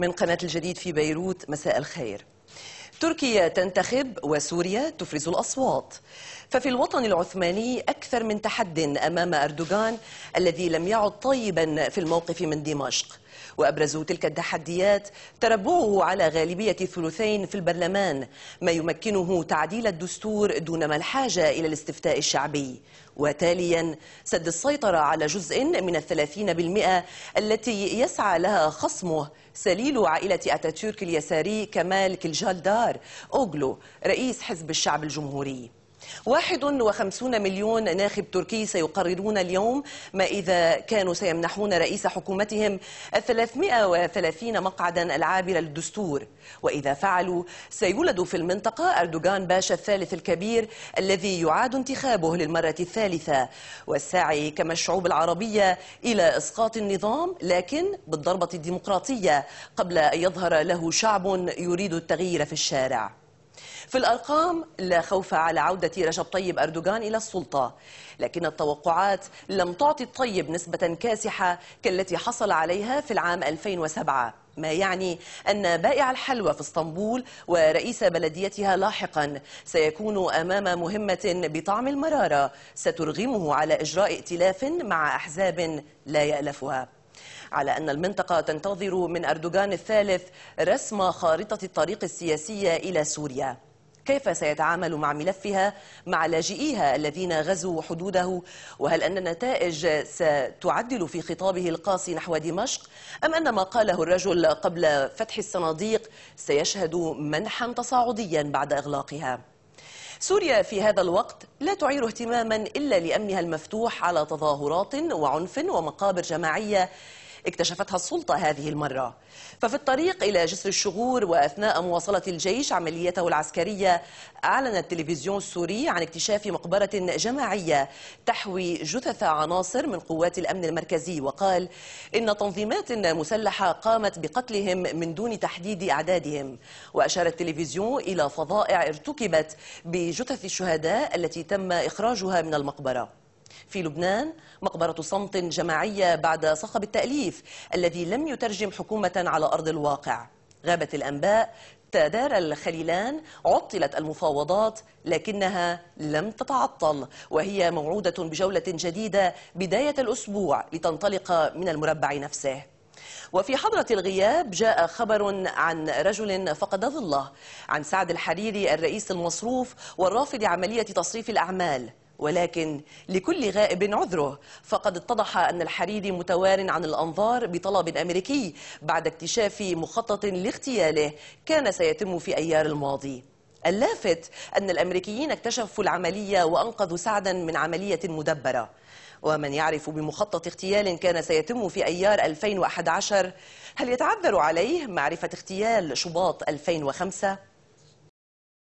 من قناة الجديد في بيروت مساء الخير تركيا تنتخب وسوريا تفرز الأصوات ففي الوطن العثماني أكثر من تحد أمام أردوغان الذي لم يعد طيبا في الموقف من دمشق وأبرز تلك التحديات تربعه على غالبية الثلثين في البرلمان ما يمكنه تعديل الدستور دون ما الحاجة إلى الاستفتاء الشعبي وتاليا سد السيطرة على جزء من الثلاثين بالمئة التي يسعى لها خصمه سليل عائلة أتاتورك اليساري كمال كلجالدار أوغلو رئيس حزب الشعب الجمهوري 51 مليون ناخب تركي سيقررون اليوم ما إذا كانوا سيمنحون رئيس حكومتهم 330 مقعدا العابر للدستور وإذا فعلوا سيولد في المنطقة أردوغان باشا الثالث الكبير الذي يعاد انتخابه للمرة الثالثة والسعي كما الشعوب العربية إلى إسقاط النظام لكن بالضربة الديمقراطية قبل أن يظهر له شعب يريد التغيير في الشارع في الأرقام لا خوف على عودة رجب طيب أردوغان إلى السلطة لكن التوقعات لم تعطي الطيب نسبة كاسحة كالتي حصل عليها في العام 2007 ما يعني أن بائع الحلوى في اسطنبول ورئيس بلديتها لاحقا سيكون أمام مهمة بطعم المرارة سترغمه على إجراء ائتلاف مع أحزاب لا يألفها على أن المنطقة تنتظر من أردوغان الثالث رسم خارطة الطريق السياسية إلى سوريا كيف سيتعامل مع ملفها مع لاجئيها الذين غزوا حدوده وهل أن النتائج ستعدل في خطابه القاسي نحو دمشق أم أن ما قاله الرجل قبل فتح الصناديق سيشهد منحا تصاعديا بعد إغلاقها سوريا في هذا الوقت لا تعير اهتماما إلا لأمنها المفتوح على تظاهرات وعنف ومقابر جماعية اكتشفتها السلطة هذه المرة ففي الطريق إلى جسر الشغور وأثناء مواصلة الجيش عمليته العسكرية أعلن التلفزيون السوري عن اكتشاف مقبرة جماعية تحوي جثث عناصر من قوات الأمن المركزي وقال إن تنظيمات مسلحة قامت بقتلهم من دون تحديد أعدادهم وأشار التلفزيون إلى فظائع ارتكبت بجثث الشهداء التي تم إخراجها من المقبرة في لبنان مقبرة صمت جماعية بعد صخب التأليف الذي لم يترجم حكومة على أرض الواقع غابت الأنباء تدار الخليلان عطلت المفاوضات لكنها لم تتعطل وهي موعودة بجولة جديدة بداية الأسبوع لتنطلق من المربع نفسه وفي حضرة الغياب جاء خبر عن رجل فقد ظله عن سعد الحريري الرئيس المصروف والرافض عملية تصريف الأعمال ولكن لكل غائب عذره فقد اتضح أن الحريري متوار عن الأنظار بطلب أمريكي بعد اكتشاف مخطط لاغتياله كان سيتم في أيار الماضي اللافت أن الأمريكيين اكتشفوا العملية وأنقذوا سعدا من عملية مدبرة ومن يعرف بمخطط اغتيال كان سيتم في أيار 2011 هل يتعذر عليه معرفة اغتيال شباط 2005؟